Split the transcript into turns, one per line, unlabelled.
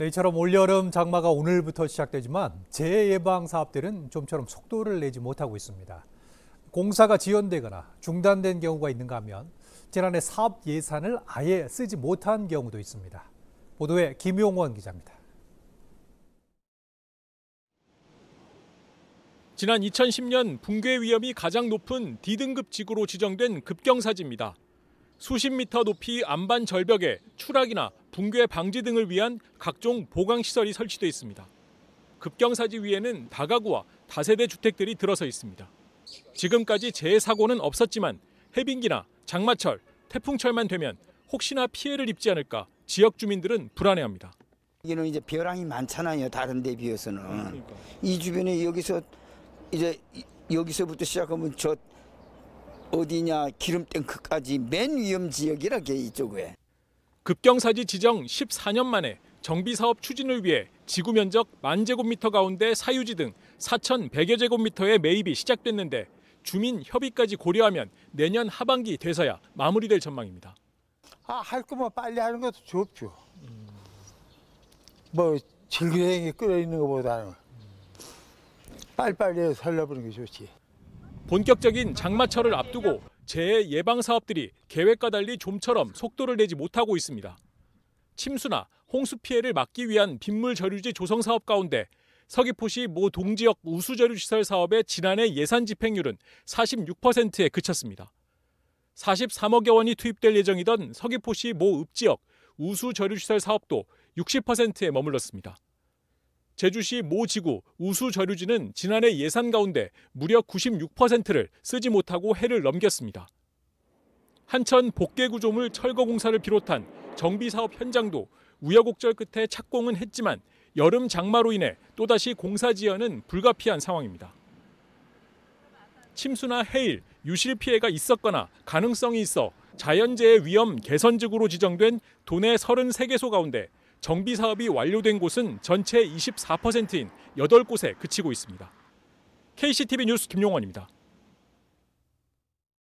네, 이처럼 올여름 장마가 오늘부터 시작되지만 재해 예방 사업들은 좀처럼 속도를 내지 못하고 있습니다. 공사가 지연되거나 중단된 경우가 있는가 하면 지난해 사업 예산을 아예 쓰지 못한 경우도 있습니다. 보도에 김용원 기자입니다.
지난 2010년 붕괴 위험이 가장 높은 D등급 지구로 지정된 급경사지입니다. 수십 미터 높이 안반 절벽에 추락이나 붕괴 방지 등을 위한 각종 보강 시설이 설치되어 있습니다. 급경사지 위에는 다가구와 다세대 주택들이 들어서 있습니다. 지금까지 재해 사고는 없었지만 해빙기나 장마철, 태풍철만 되면 혹시나 피해를 입지 않을까 지역 주민들은 불안해합니다.
여기는 이제 벼랑이 많잖아요. 다른 데 비해서는. 그러니까. 이 주변에 여기서 이제 여기서부터 시작하면 저 어디냐 기름탱크까지 맨 위험 지역이라게 이쪽에.
급경사지 지정 14년 만에 정비 사업 추진을 위해 지구 면적 만 제곱미터 가운데 사유지 등 4,100여 제곱미터의 매입이 시작됐는데 주민 협의까지 고려하면 내년 하반기 돼서야
마무리될 전망입니다. 아, 할 거면 빨리 하는 것도 좋죠. 음. 뭐 질기생이 끓어 있는 것보다는 빨리빨리 살려보는 게 좋지.
본격적인 장마철을 앞두고 재해 예방 사업들이 계획과 달리 좀처럼 속도를 내지 못하고 있습니다. 침수나 홍수 피해를 막기 위한 빗물 저류지 조성 사업 가운데 서귀포시 모 동지역 우수저류시설 사업의 지난해 예산 집행률은 46%에 그쳤습니다. 43억여 원이 투입될 예정이던 서귀포시 모 읍지역 우수저류시설 사업도 60%에 머물렀습니다. 제주시 모 지구 우수 저류지는 지난해 예산 가운데 무려 96%를 쓰지 못하고 해를 넘겼습니다. 한천 복개구조물 철거 공사를 비롯한 정비 사업 현장도 우여곡절 끝에 착공은 했지만 여름 장마로 인해 또다시 공사 지연은 불가피한 상황입니다. 침수나 해일, 유실 피해가 있었거나 가능성이 있어 자연재해 위험 개선지구로 지정된 도내 33개소 가운데 정비 사업이 완료된 곳은 전체 24%인 8곳에 그치고 있습니다. KCTV 뉴스 김용원입니다.